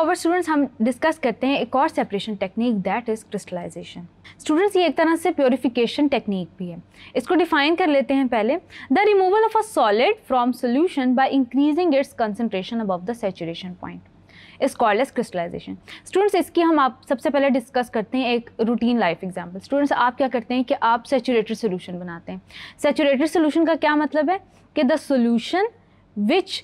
forward students हम discuss करते हैं एक और separation technique that is crystallisation students ये एक तरह से प्योरिफिकेशन टेक्निक भी है इसको डिफाइन कर लेते हैं पहले the removal of a solid from solution by increasing its concentration above the saturation point is called crystallisation students इसकी हम आप सबसे पहले डिस्कस करते हैं एक रूटीन लाइफ एग्जाम्पल स्टूडेंट्स आप क्या करते हैं कि आप सेचुरेटेड सोल्यूशन बनाते हैं सेचुरेटेड सोल्यूशन का क्या मतलब है कि the solution which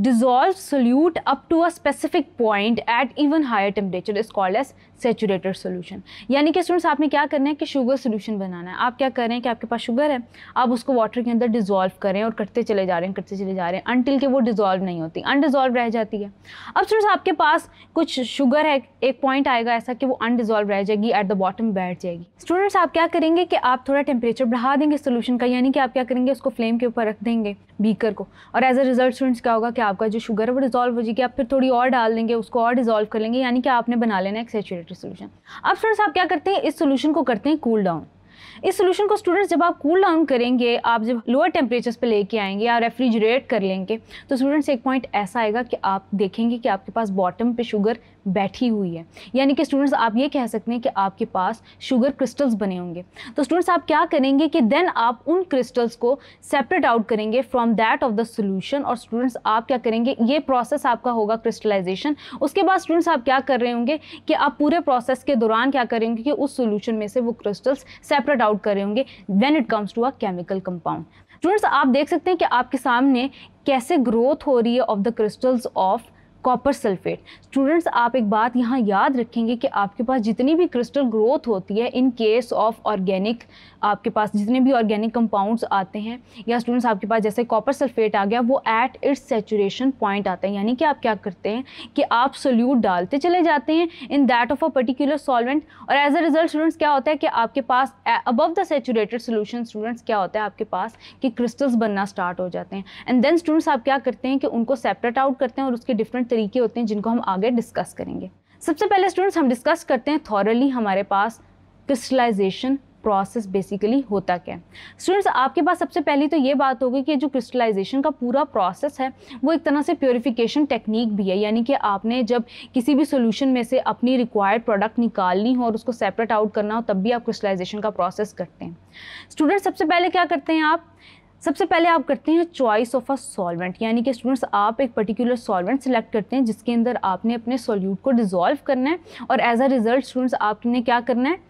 Dissolve solute up to a specific point at even higher temperature is called as saturated solution यानी कि स्टूडेंट्स आपने क्या करना है कि शुगर सोल्यूशन बनाना है आप क्या करें कि आपके पास शुगर है आप उसको वाटर के अंदर डिजोल्व करें और करते चले जा रहे हैं करते चले जा रहे हैं अनटिल के वो डिजोल्व नहीं होती अनडिजोल्व रह जाती है अब स्टूडेंट्स आपके पास कुछ शुगर है एक पॉइंट आएगा ऐसा कि वो अनडिजोल्व रह जाएगी एट द बॉटम बैठ जाएगी स्टूडेंट्स आप क्या करेंगे कि आप थोड़ा टेम्परेचर बढ़ा देंगे सोल्यूशन का यानी कि आप क्या करेंगे उसको फ्लेम के ऊपर रख देंगे बीकर को और एज अ रिजल्ट स्टूडेंट्स क्या होगा कि आपका जो शुगर है वो डिजोल्व हो जाएगी आप फिर थोड़ी और डाल देंगे उसको और डिजोल्व कर लेंगे यानी कि आपने बना लेना एक सेचुरेट सेपरेटरी सोल्यूशन अब फ्रेंड्स आप क्या करते हैं इस सोल्यूशन को करते हैं कूल डाउन इस सोल्यूशन को स्टूडेंट्स जब आप कूल डाउन करेंगे आप जब लोअर टेम्परेचर्स पे लेके आएंगे या रेफ्रिजरेट कर लेंगे तो स्टूडेंट्स एक पॉइंट ऐसा आएगा कि आप देखेंगे कि आपके पास बॉटम पे शुगर बैठी हुई है यानी कि स्टूडेंट्स आप ये कह सकते हैं कि आपके पास शुगर क्रिस्टल्स बने होंगे तो स्टूडेंट्स आप क्या करेंगे कि देन आप उन क्रिस्टल्स को सेपरेट आउट करेंगे from that of the solution और स्टूडेंट्स आप क्या करेंगे ये प्रोसेस आपका होगा क्रिस्टलाइजेशन उसके बाद स्टूडेंट्स आप क्या कर रहे होंगे कि आप पूरे प्रोसेस के दौरान क्या करेंगे कि उस सोल्यूशन में से वो क्रिस्टल्स सेपरेट आउट कर रहे होंगे when it comes to a chemical compound students आप देख सकते हैं कि आपके सामने कैसे ग्रोथ हो रही है of the crystals of copper sulphate students आप एक बात यहाँ याद रखेंगे कि आपके पास जितनी भी क्रिस्टल ग्रोथ होती है इन केस ऑफ ऑर्गेनिक आपके पास जितने भी ऑर्गेनिक कंपाउंड्स आते हैं या स्टूडेंट्स आपके पास जैसे कॉपर सल्फेट आ गया वो एट इट्स सेचुरेशन पॉइंट आता है यानी कि आप क्या करते हैं कि आप सोल्यूट डालते चले जाते हैं in that of a particular solvent और एज अ रिजल्ट स्टूडेंट्स क्या होता है कि आपके पास above the saturated solution students क्या होता है आपके पास कि क्रिस्टल्स बनना स्टार्ट हो जाते हैं एंड देन स्टूडेंट्स आप क्या करते हैं कि उनको सेपरेट आउट करते हैं और उसके डिफरेंट तरीके होते हैं जिनको हम आगे डिस्कस करेंगे सबसे पहले स्टूडेंट्स हम डिस्कस करते हैं थॉरली हमारे पास क्रिस्टलाइजेशन प्रोसेस बेसिकली होता क्या है स्टूडेंट्स आपके पास सबसे पहली तो ये बात होगी कि जो क्रिस्टलाइजेशन का पूरा प्रोसेस है वो एक तरह से प्योरीफिकेशन टेक्निक भी है यानी कि आपने जब किसी भी सॉल्यूशन में से अपनी रिक्वायर्ड प्रोडक्ट निकालनी हो और उसको सेपरेट आउट करना हो तब भी आप क्रिस्टलाइजेशन का प्रोसेस करते हैं स्टूडेंट्स सबसे पहले क्या करते हैं आप सबसे पहले आप करते हैं चॉइस ऑफ अ सॉल्वेंट यानी कि स्टूडेंट्स आप एक पर्टिकुलर सॉल्वेंट सेलेक्ट करते हैं जिसके अंदर आपने अपने सॉल्यूट को डिज़ोल्व करना है और एज अ रिज़ल्ट स्टूडेंट्स आपने क्या करना है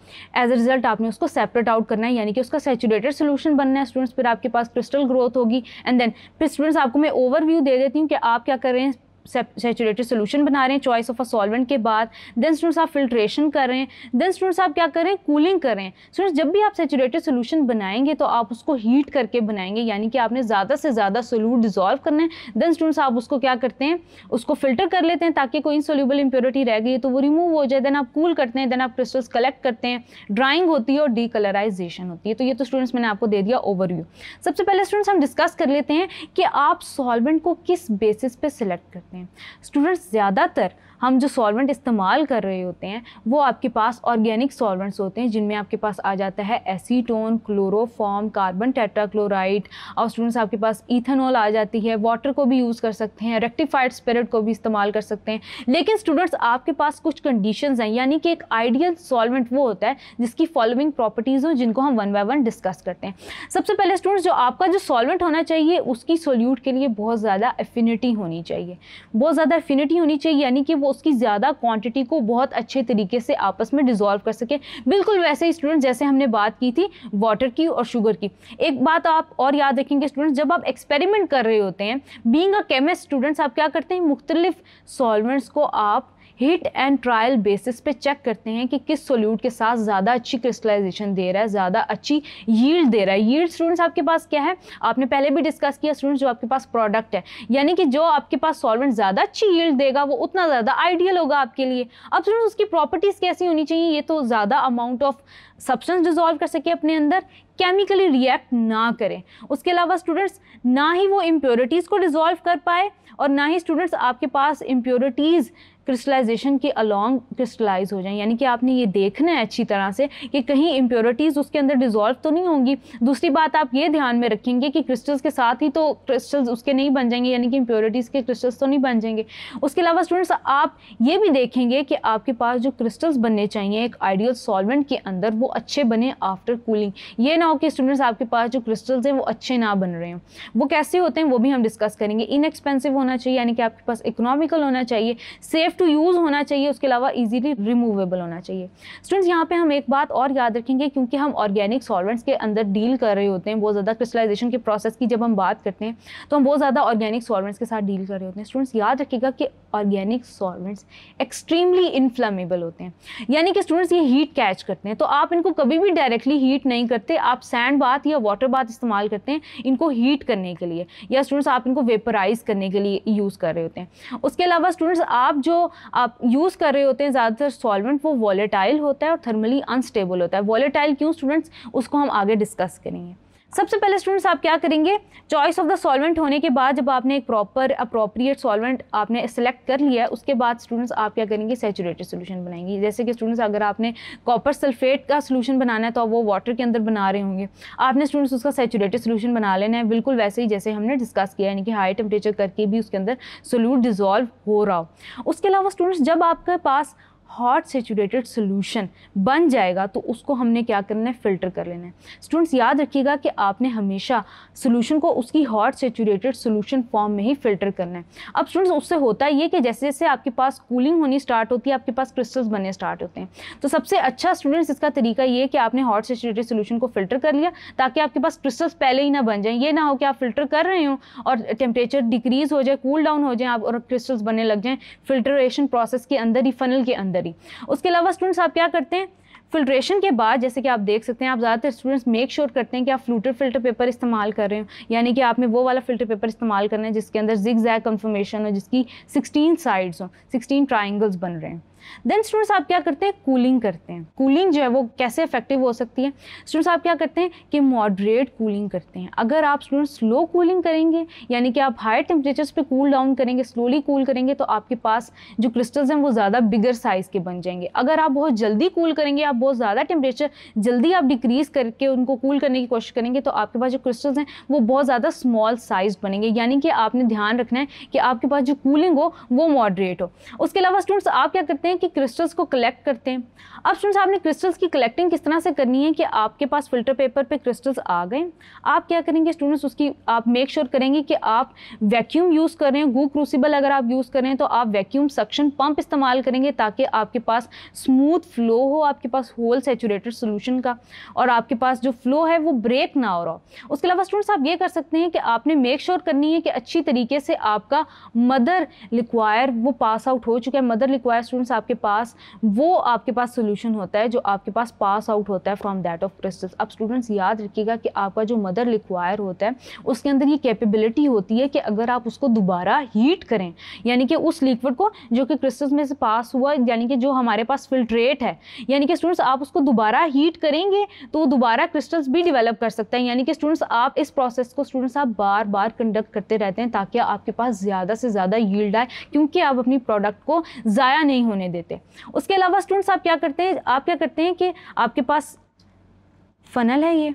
एज अ रिज़ल्ट आपने उसको सेपरेट आउट करना है यानी कि उसका सेचुरेटेड सोल्यूशन बनना है स्टूडेंट्स फिर आपके पास क्रिस्टल ग्रोथ होगी एंड देन फिर स्टूडेंट्स आपको मैं ओवरव्यू दे देती हूँ कि आप क्या कर रहे हैं सेचुरेटेड सोल्यूशन बना रहे हैं चॉइस ऑफ अ सॉल्वेंट के बाद देन स्टूडेंट्स आप फिल्ट्रेशन कर रहे हैं देन स्टूडेंट्स आप क्या करें कूलिंग कर रहे हैं स्टूडेंट्स जब भी आप सेचुरेटेड सोल्यूशन बनाएंगे तो आप उसको हीट करके बनाएंगे यानी कि आपने ज़्यादा से ज़्यादा सोलूट डिजॉल्व करना है देन स्टूडेंट्स आप उसको क्या करते हैं उसको फिल्टर कर लेते हैं ताकि कोई इनसोल्यूबल इंप्योरिटी रह गई तो वो रिमूव हो जाए देन आप कूल करते हैं देन आप क्रिस्टल्स कलेक्ट करते हैं ड्राइंग होती है और डीकलराइजेशन होती है तो ये तो स्टूडेंट्स मैंने आपको दे दिया ओवरव्यू सबसे पहले स्टूडेंट्स हम डिस्कस कर लेते हैं कि आप सॉल्वेंट को किस बेसिस पे सिलेक्ट करते हैं सकते हैं स्टूडेंट्स ज़्यादातर हम जो सॉल्वेंट इस्तेमाल कर रहे होते हैं वो आपके पास ऑर्गेनिक सॉल्वेंट्स होते हैं जिनमें आपके पास आ जाता है एसीटोन क्लोरोफॉर्म कार्बन टेट्राक्लोराइड और स्टूडेंट्स आपके पास इथेनॉल आ जाती है वाटर को भी यूज़ कर सकते हैं रेक्टिफाइड स्पिरिट को भी इस्तेमाल कर सकते हैं लेकिन स्टूडेंट्स आपके पास कुछ कंडीशन हैं यानी कि एक आइडियल सॉल्वेंट वो होता है जिसकी फॉलोइंग प्रॉपर्टीज़ हो जिनको हम वन बाय वन डिस्कस करते हैं सबसे पहले स्टूडेंट्स जो आपका जो सॉल्वेंट होना चाहिए उसकी सोल्यूट के लिए बहुत ज़्यादा एफिनिटी होनी चाहिए बहुत ज़्यादा एफिनिटी होनी चाहिए यानी कि वो उसकी ज़्यादा क्वांटिटी को बहुत अच्छे तरीके से आपस में डिज़ोल्व कर सकें बिल्कुल वैसे ही स्टूडेंट जैसे हमने बात की थी वाटर की और शुगर की एक बात आप और याद रखेंगे स्टूडेंट्स जब आप एक्सपेरिमेंट कर रहे होते हैं बींग अ केमिस्ट स्टूडेंट्स आप क्या करते हैं मुख्तलिफ सॉल्वेंट्स को आप हिट एंड ट्रायल बेसिस पे चेक करते हैं कि किस सोल्यूट के साथ ज़्यादा अच्छी क्रिस्टलाइजेशन दे रहा है ज़्यादा अच्छी यील्ड दे रहा है यील्ड स्टूडेंट्स आपके पास क्या है आपने पहले भी डिस्कस किया स्टूडेंट्स जो आपके पास प्रोडक्ट है यानी कि जो आपके पास सॉल्वेंट ज़्यादा अच्छी यील्ड देगा वो उतना ज़्यादा आइडियल होगा आपके लिए अब स्टूडेंट्स उसकी प्रॉपर्टीज़ कैसी होनी चाहिए ये तो ज़्यादा अमाउंट ऑफ सब्सटेंस डिजॉल्व कर सके अपने अंदर केमिकली रिएक्ट ना करें उसके अलावा स्टूडेंट्स ना ही वो इम्प्योरिटीज़ को डिज़ोल्व कर पाए और ना ही स्टूडेंट्स आपके पास इम्प्योरिटीज़ क्रिस्टलाइजेशन के अलॉन्ग क्रिस्टलाइज हो जाएं यानी कि आपने ये देखना है अच्छी तरह से कि कहीं इम्प्योरिटीज़ उसके अंदर डिजोल्व तो नहीं होंगी दूसरी बात आप ये ध्यान में रखेंगे कि क्रिस्टल्स के साथ ही तो क्रिस्टल्स उसके नहीं बन जाएंगे यानी कि इम्प्योरिटीज़ के क्रिस्टल्स तो नहीं बन जाएंगे उसके अलावा स्टूडेंट्स आप ये भी देखेंगे कि आपके पास जो क्रिस्टल्स बनने चाहिए एक आइडियल सॉलवेंट के अंदर वो अच्छे बने आफ्टर कूलिंग ये ना हो कि स्टूडेंट्स आपके पास जो क्रिस्टल्स हैं वो अच्छे ना बन रहे हो वो कैसे होते हैं वो भी हम डिस्कस करेंगे इनएक्सपेंसिव होना चाहिए यानी कि आपके पास इकोनॉमिकल होना चाहिए सेफ़ टू यूज़ होना चाहिए उसके अलावा ईजिली रिमूवेबल होना चाहिए स्टूडेंट्स यहाँ पर हम एक बात और याद रखेंगे क्योंकि हम ऑर्गेनिक सॉल्वेंट्स के अंदर डील कर रहे होते हैं बहुत ज़्यादा क्रिस्टलाइजेशन के प्रोसेस की जब हम बात करते हैं तो हम बहुत ज़्यादा ऑर्गेनिक सॉल्वेंट्स के साथ डील कर रहे होते हैं स्टूडेंट्स याद रखिएगा कि ऑर्गेनिक सॉल्वेंट्स एक्सट्रीमली इन्फ्लेमेबल होते हैं यानी कि स्टूडेंट्स ये हीट कैच करते हैं तो आप इनको कभी भी डायरेक्टली हीट नहीं करते आप आप सैंड बाथ या वाटर बाथ इस्तेमाल करते हैं इनको हीट करने के लिए या स्टूडेंट्स आप इनको वेपराइज करने के लिए यूज़ कर रहे होते हैं उसके अलावा स्टूडेंट्स आप जो आप यूज़ कर रहे होते हैं ज़्यादातर सॉल्वेंट वो वॉलेटाइल होता है और थर्मली अनस्टेबल होता है वॉलेटाइल क्यों स्टूडेंट्स उसको हम आगे डिस्कस करेंगे सबसे पहले स्टूडेंट्स आप क्या करेंगे चॉइस ऑफ द सॉल्वेंट होने के बाद जब आपने एक प्रॉपर अप्रोप्रिएट सॉल्वेंट आपने सेलेक्ट कर लिया है उसके बाद स्टूडेंट्स आप क्या करेंगे सेचुरेटेड सोल्यूशन बनाएंगे जैसे कि स्टूडेंट्स अगर आपने कॉपर सल्फेट का सोल्यूशन बनाना है तो वो वाटर के अंदर बना रहे होंगे आपने स्टूडेंट्स उसका सेचुरेटेड सोल्यूशन बना लेना है बिल्कुल वैसे ही जैसे हमने डिस्कस किया यानी कि हाई टेम्परेचर करके भी उसके अंदर सोल्यूट डिजॉल्व हो रहा हो उसके अलावा स्टूडेंट्स जब आपके पास हॉट सेचूरेटेड सोल्यूशन बन जाएगा तो उसको हमने क्या करना है फ़िल्टर कर लेना है स्टूडेंट्स याद रखिएगा कि आपने हमेशा सोल्यूशन को उसकी हॉट सेचूरेटेड सोल्यूशन फॉर्म में ही फ़िल्टर करना है अब स्टूडेंट्स उससे होता ये कि जैसे जैसे आपके पास कूलिंग होनी स्टार्ट होती है आपके पास क्रिस्टल्स बनने स्टार्ट होते हैं तो सबसे अच्छा स्टूडेंट्स इसका तरीका ये कि आपने हॉट सेचूरेटेड सोल्यूशन को फ़िल्टर कर लिया ताकि आपके पास क्रिस्टल्स पहले ही ना बन जाएँ ये ना हो कि आप फ़िल्टर कर रहे हो और टेम्परेचर डिक्रीज़ हो जाए कूल डाउन हो जाए आप और क्रिस्टल्स बनने लग जाएँ फिल्ट्रेशन प्रोसेस के अंदर ही फनल के अंदर करी उसके अलावा स्टूडेंट्स आप क्या करते हैं फिल्ट्रेशन के बाद जैसे कि आप देख सकते हैं आप ज़्यादातर स्टूडेंट्स मेक श्योर करते हैं कि आप फ्लूटर फिल्टर पेपर इस्तेमाल कर रहे हो यानी कि आपने वो वाला फिल्टर पेपर इस्तेमाल करना है जिसके अंदर जिग जैग कन्फर्मेशन हो जिसकी सिक्सटीन साइड्स हो सिक्सटीन ट्राइंगल्स बन रहे हैं देन स्टूडेंट्स आप क्या करते हैं कूलिंग करते हैं कूलिंग जो है वो कैसे इफेक्टिव हो सकती है स्टूडेंट्स आप क्या करते हैं कि मॉडरेट कूलिंग करते हैं अगर आप स्टूडेंट्स स्लो कूलिंग करेंगे यानी कि आप हाई टेम्परेचर्स पे कूल डाउन करेंगे स्लोली कूल करेंगे तो आपके पास जो क्रिस्टल्स हैं वो ज़्यादा बिगर साइज़ के बन जाएंगे अगर आप बहुत जल्दी कूल करेंगे आप बहुत ज़्यादा टेम्परेचर जल्दी आप डिक्रीज़ करके उनको कूल करने की कोशिश करेंगे तो आपके पास जो क्रिस्टल्स हैं वो बहुत ज़्यादा स्मॉल साइज़ बनेंगे यानी कि आपने ध्यान रखना है कि आपके पास जो कूलिंग हो वो मॉडरेट हो उसके अलावा स्टूडेंट्स आप क्या करते हैं हैं कि क्रिस्टल्स को कलेक्ट करते हैं अब स्टूडेंट्स आपने क्रिस्टल्स की कलेक्टिंग किस तरह से करनी है कि आपके पास फिल्टर पेपर पे क्रिस्टल्स आ गए आप क्या करेंगे स्टूडेंट्स उसकी आप मेक श्योर sure करेंगे कि आप वैक्यूम यूज़ कर रहे हैं गू क्रूसीबल अगर आप यूज़ करें तो आप वैक्यूम सक्शन पम्प इस्तेमाल करेंगे ताकि आपके पास स्मूथ फ्लो हो आपके पास होल सेचूरेटेड सोल्यूशन का और आपके पास जो फ्लो है वो ब्रेक ना हो रहा उसके अलावा स्टूडेंट्स आप ये कर सकते हैं कि आपने मेक श्योर sure करनी है कि अच्छी तरीके से आपका मदर लिक्वायर वो पास आउट हो चुका है मदर लिक्वायर स्टूडेंट्स आपके पास वो आपके पास सोल्यूशन होता है जो आपके पास पास आउट होता है फ्रॉम दैट ऑफ क्रिस्टल्स अब स्टूडेंट्स याद रखिएगा कि आपका जो मदर लिक्वायर होता है उसके अंदर ये कैपेबिलिटी होती है कि अगर आप उसको दोबारा हीट करें यानी कि उस लिक्विड को जो कि क्रिस्टल्स में से पास हुआ यानी कि जो हमारे पास फिल्ट्रेट है यानी कि स्टूडेंट्स आप उसको दोबारा हीट करेंगे तो दोबारा क्रिस्टल्स भी डिवेलप कर सकते हैं यानी कि स्टूडेंट्स आप इस प्रोसेस को स्टूडेंट्स आप बार बार कंडक्ट करते रहते हैं ताकि आपके पास ज़्यादा से ज़्यादा यील्ड आए क्योंकि आप अपनी प्रोडक्ट को ज़ाया नहीं होने रहने देते उसके अलावा स्टूडेंट्स आप क्या करते हैं आप क्या करते हैं कि आपके पास फनल है ये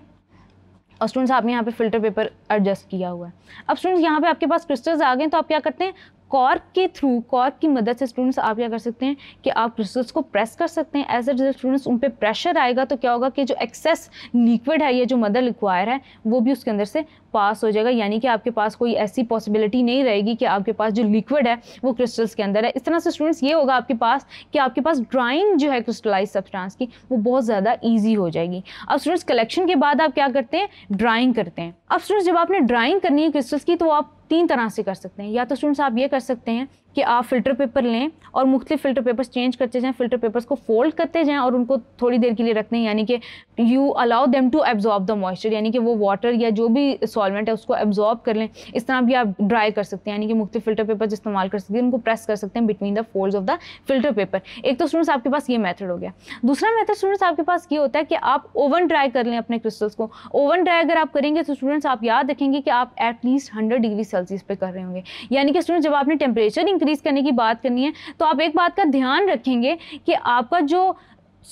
और स्टूडेंट्स आपने यहाँ पे फिल्टर पेपर एडजस्ट किया हुआ है अब स्टूडेंट्स यहाँ पे आपके पास क्रिस्टल्स आ गए तो आप क्या करते हैं कॉर्क के थ्रू कॉर्क की मदद से स्टूडेंट्स आप क्या कर सकते हैं कि आप क्रिस्टल्स को प्रेस कर सकते हैं एज ए रिजल्ट स्टूडेंट्स उन पर प्रेशर आएगा तो क्या होगा कि जो एक्सेस लिक्विड है या जो मदर लिक्वायर है वो भी उसके अंदर से पास हो जाएगा यानी कि आपके पास कोई ऐसी पॉसिबिलिटी नहीं रहेगी कि आपके पास जो लिक्विड है वो क्रिस्टल्स के अंदर है इस तरह से स्टूडेंट्स ये होगा आपके पास कि आपके पास ड्राइंग जो है क्रिस्टलाइज सब्सटेंस की वो बहुत ज़्यादा ईजी हो जाएगी अब स्टूडेंट्स कलेक्शन के बाद आप क्या करते हैं ड्राइंग करते हैं अब स्टूडेंट्स जब आपने ड्राइंग करनी है क्रिस्टल्स की तो आप तीन तरह से कर सकते हैं या तो स्टूडेंट्स आप ये कर सकते हैं कि आप फ़िल्टर पेपर लें और मुख्तु फ़िल्टर पेपर्स चेंज करते जाएँ फ़िल्टर पेपर्स को फोल्ड करते जाएँ और उनको थोड़ी देर के लिए रखने यानी कि you allow them to absorb the moisture यानी कि वो वाटर या जो भी सॉलमेंट है उसको एब्जॉर्ब कर लें इस तरह भी आप ड्राई कर सकते हैं यानी कि मुख्तु फ़िल्टर पेपर्स इस्तेमाल कर सकते हैं उनको प्रेस कर सकते हैं between the fold of the filter paper एक तो स्टूडेंट्स आपके पास ये मैथड हो गया दूसरा मैथड स्टूडेंट्स आपके पास ये होता है कि आप ओवन ड्राई कर लें अपने क्रिस्टल्स को ओवन ड्राई अगर आप करेंगे तो स्टूडेंट्स आप याद रखेंगे कि आप एटलीस्ट हंड्रेड डिग्री सेल्सियस पर कर रहे होंगे यानी कि स्टूडेंट जब आपने टेम्परेचर इंक्रीज इंक्रीज़ करने की बात करनी है तो आप एक बात का ध्यान रखेंगे कि आपका जो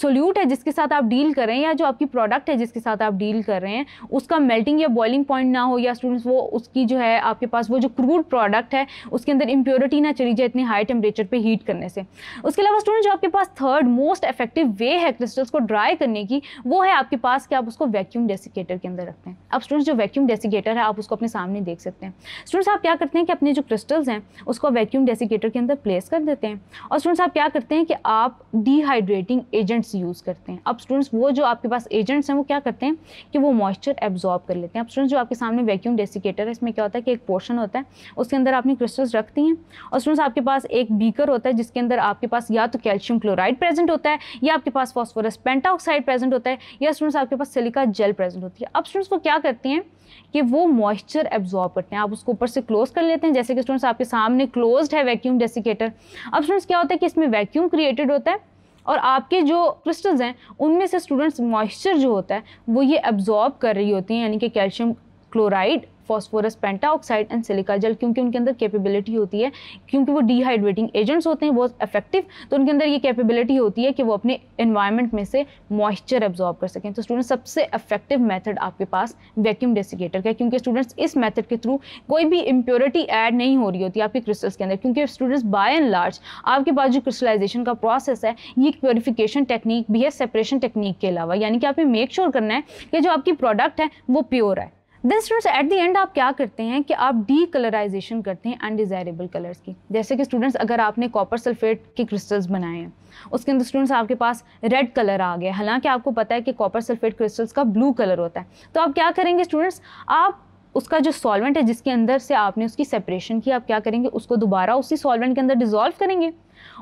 सोल्यूट है जिसके साथ आप डील कर रहे हैं या जो आपकी प्रोडक्ट है जिसके साथ आप डील कर रहे हैं उसका मेल्टिंग या बॉइलिंग पॉइंट ना हो या स्टूडेंट्स वो उसकी जो है आपके पास वो जो क्रूड प्रोडक्ट है उसके अंदर इम्प्योरिटी ना चली जाए इतने हाई टेम्परेचर पे हीट करने से उसके अलावा स्टूडेंट जो आपके पास थर्ड मोस्ट इफेक्टिव वे है क्रिस्टल्स को ड्राई करने की वो है आपके पास कि आप उसको वैक्यूम डेसिकेटर के अंदर रखते हैं अब स्टूडेंट्स जो वैक्यूम डेसिकेटर है आप उसको अपने सामने देख सकते हैं स्टूडेंट्स आप क्या करते हैं कि अपने जो क्रिस्टल्स हैं उसको वैक्यूम डेसिकेटर के अंदर प्लेस कर देते हैं और स्टूडेंट्स आप क्या करते हैं कि आप डिहाइड्रेटिंग एजेंट्स एजेंट्स यूज़ करते हैं अब स्टूडेंट्स वो जो आपके पास एजेंट्स हैं वो क्या करते हैं कि वो मॉइस्चर एब्जॉर्ब कर लेते हैं अब स्टूडेंट्स जो आपके सामने वैक्यूम डेसिकेटर है इसमें क्या होता है कि एक पोर्शन होता है उसके अंदर आपने क्रिस्टल्स रखती हैं और स्टूडेंट्स आपके पास एक बीकर होता है जिसके अंदर आपके पास या तो कैल्शियम क्लोराइड प्रेजेंट होता है या आपके पास फॉस्फोरस पेंटाऑक्साइड प्रेजेंट होता है या स्टूडेंट्स आपके पास सिलिका जेल प्रेजेंट होती है अब स्टूडेंट्स वो क्या करते हैं कि वो मॉइस्चर एब्जॉर्ब करते हैं आप उसको ऊपर से क्लोज कर लेते हैं जैसे कि स्टूडेंट्स आपके सामने क्लोज्ड है वैक्यूम डेसिकेटर अब स्टूडेंट्स क्या होता है कि इसमें वैक्यूम क्रिएटेड होता है और आपके जो क्रिस्टल्स हैं उनमें से स्टूडेंट्स मॉइस्चर जो होता है वो ये एब्जॉर्ब कर रही होती हैं यानी कि calcium chloride phosphorus pentaoxide and silica gel क्योंकि उनके अंदर कैपेबिलिटी होती है क्योंकि वो डिहाइड्रेटिंग एजेंट्स होते हैं बहुत इफेक्टिव तो उनके अंदर ये कैपेबिलिटी होती है कि वो अपने इन्वायरमेंट में से मॉइस्चर एब्जॉर्ब कर सकें तो स्टूडेंट्स सबसे इफेक्टिव मैथड आपके पास वैक्यूम डेसिकेटर का क्योंकि स्टूडेंट्स इस मैथड के थ्रू कोई भी इम्प्योरिटी एड नहीं हो रही होती आपके क्रिस्टल्स के अंदर क्योंकि स्टूडेंट्स बाय एंड लार्ज आपके पास जो क्रिस्टलाइजेशन का प्रोसेस है ये प्योरीफिकेशन टेक्निक भी है सेपरेशन टेक्निक के अलावा यानी कि आपने मेक श्योर sure करना है कि जो आपकी प्रोडक्ट है वो प्योर है then students at the end आप क्या करते हैं कि आप डी कलराइजेशन करते हैं अनडिज़ायरेबल कलर्स की जैसे कि स्टूडेंट्स अगर आपने कॉपर सल्फेट के क्रिस्टल्स बनाए हैं उसके अंदर स्टूडेंट्स आपके पास रेड कलर आ गया हालांकि आपको पता है कि कॉपर सल्फेट क्रिस्टल्स का ब्लू कलर होता है तो आप क्या करेंगे स्टूडेंट्स आप उसका जो सॉल्वेंट है जिसके अंदर से आपने उसकी सेपरेशन की आप क्या करेंगे उसको दोबारा उसी सॉल्वेंट के अंदर डिजोल्व करेंगे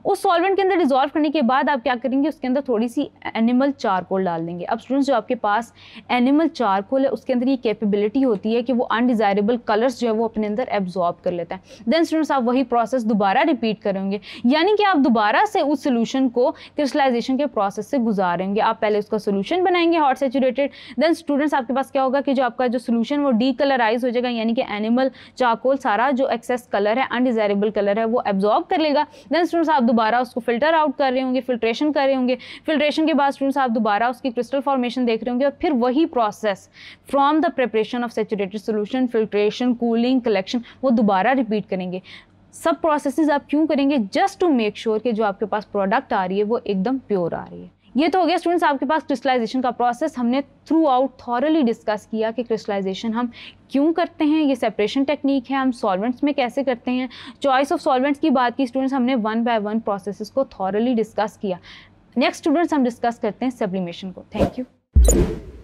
उस सॉल्वेंट के अंदर डिजॉल्व करने के बाद आप क्या करेंगे उसके अंदर थोड़ी सी एनिमल चारकोल डाल देंगे अब स्टूडेंट्स जो आपके पास एनिमल चारकोल है उसके अंदर ये कैपेबिलिटी होती है कि वो अनडिज़ायरेबल कलर्स जो है वो अपने अंदर एब्जॉर्ब कर लेता है देन स्टूडेंट्स आप वही प्रोसेस दोबारा रिपीट करेंगे यानी कि आप दोबारा से उस सोल्यूशन को क्रिस्टलाइजेशन के प्रोसेस से गुजारेंगे आप पहले उसका सोल्यूशन बनाएंगे हॉट सेचुरेटेड देन स्टूडेंट्स आपके पास क्या होगा कि जो आपका जो सोल्यूशन वो डी कलराइज हो जाएगा यानी कि एनिमल चारकोल सारा जो एक्सेस कलर है अनडिज़ायरेबल कलर है वो एब्जॉर्ब कर लेगा देन स्टूडेंट्स स्टूडेंट्स आप दोबारा उसको फिल्टर आउट कर रहे होंगे फिल्ट्रेशन कर रहे होंगे फिल्ट्रेशन के बाद स्टूडेंट्स आप दोबारा उसकी क्रिस्टल फॉर्मेशन देख रहे होंगे और फिर वही process from the preparation of saturated solution filtration cooling collection वो दोबारा रिपीट करेंगे सब प्रोसेसेस आप क्यों करेंगे जस्ट टू मेक श्योर कि जो आपके पास प्रोडक्ट आ रही है वो एकदम प्योर आ रही है ये तो हो गया स्टूडेंट्स आपके पास क्रिस्टलाइजेशन का प्रोसेस हमने थ्रू आउट थॉरली डिस्कस किया कि क्रिस्टलाइजेशन हम क्यों करते हैं ये सेपरेशन टेक्निक है हम सॉल्वेंट्स में कैसे करते हैं चॉइस ऑफ सॉल्वेंट्स की बात की स्टूडेंट्स हमने वन बाय वन प्रोसेसेस को थॉरली डिस्कस किया नेक्स्ट स्टूडेंट्स हम डिस्कस करते हैं सब्लिमेशन को थैंक यू